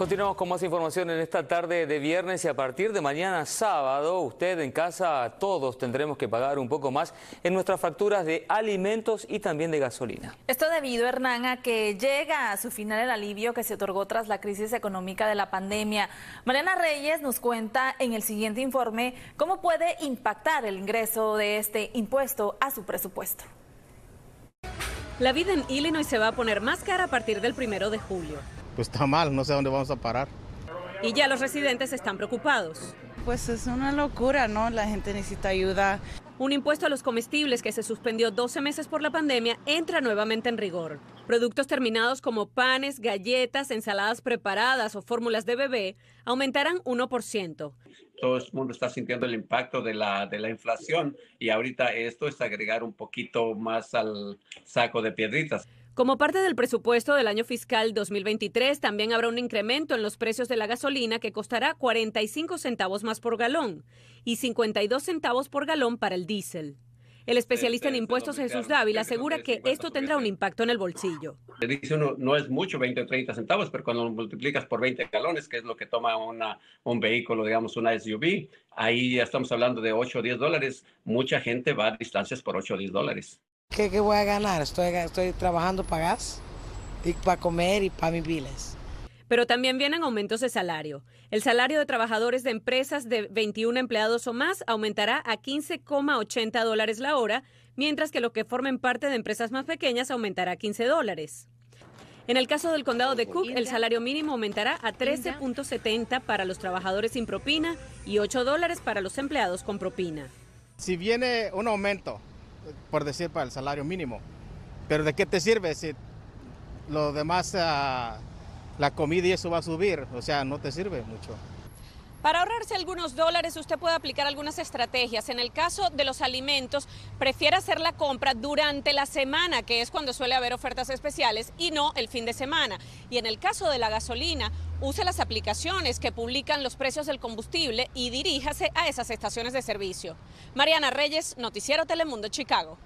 Continuamos con más información en esta tarde de viernes y a partir de mañana sábado, usted en casa, todos tendremos que pagar un poco más en nuestras facturas de alimentos y también de gasolina. Esto debido, Hernán, a que llega a su final el alivio que se otorgó tras la crisis económica de la pandemia. Mariana Reyes nos cuenta en el siguiente informe cómo puede impactar el ingreso de este impuesto a su presupuesto. La vida en Illinois se va a poner más cara a partir del primero de julio está mal, no sé dónde vamos a parar. Y ya los residentes están preocupados. Pues es una locura, ¿no? La gente necesita ayuda. Un impuesto a los comestibles que se suspendió 12 meses por la pandemia entra nuevamente en rigor. Productos terminados como panes, galletas, ensaladas preparadas o fórmulas de bebé aumentarán 1%. Todo el mundo está sintiendo el impacto de la, de la inflación y ahorita esto es agregar un poquito más al saco de piedritas. Como parte del presupuesto del año fiscal 2023, también habrá un incremento en los precios de la gasolina que costará 45 centavos más por galón y 52 centavos por galón para el diésel. El especialista en este, este impuestos Jesús Dávila este asegura que esto tendrá un impacto en el bolsillo. El no, es mucho, 20 o 30 centavos, pero cuando lo multiplicas por 20 galones, que es lo que toma un vehículo, digamos una SUV, ahí ya estamos hablando de 8 o 10 dólares. Mucha gente va a distancias por 8 o 10 dólares. ¿Qué, voy a ganar? Estoy, trabajando para gas y para comer y para mis biles. Pero también vienen aumentos de salario. El salario de trabajadores de empresas de 21 empleados o más aumentará a 15,80 dólares la hora, mientras que lo que formen parte de empresas más pequeñas aumentará a 15 dólares. En el caso del condado de Cook, el salario mínimo aumentará a 13.70 para los trabajadores sin propina y 8 dólares para los empleados con propina. Si viene un aumento por decir, para el salario mínimo. Pero ¿de qué te sirve si lo demás, ah, la comida y eso va a subir? O sea, no te sirve mucho. Para ahorrarse algunos dólares, usted puede aplicar algunas estrategias. En el caso de los alimentos, prefiere hacer la compra durante la semana, que es cuando suele haber ofertas especiales, y no el fin de semana. Y en el caso de la gasolina, use las aplicaciones que publican los precios del combustible y diríjase a esas estaciones de servicio. Mariana Reyes, Noticiero Telemundo, Chicago.